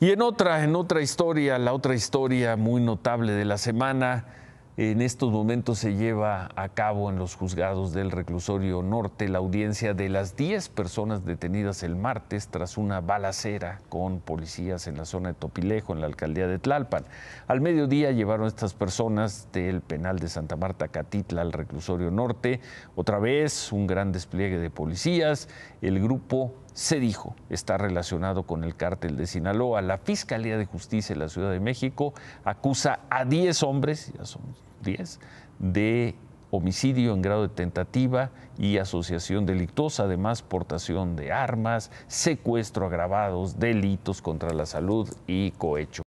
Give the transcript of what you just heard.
Y en otra, en otra historia, la otra historia muy notable de la semana, en estos momentos se lleva a cabo en los juzgados del reclusorio norte la audiencia de las 10 personas detenidas el martes tras una balacera con policías en la zona de Topilejo, en la alcaldía de Tlalpan. Al mediodía llevaron estas personas del penal de Santa Marta Catitla al reclusorio norte. Otra vez un gran despliegue de policías. El grupo se dijo está relacionado con el cártel de Sinaloa. La Fiscalía de Justicia de la Ciudad de México acusa a 10 hombres, ya son 10, de homicidio en grado de tentativa y asociación delictuosa, además portación de armas, secuestro agravados, delitos contra la salud y cohecho.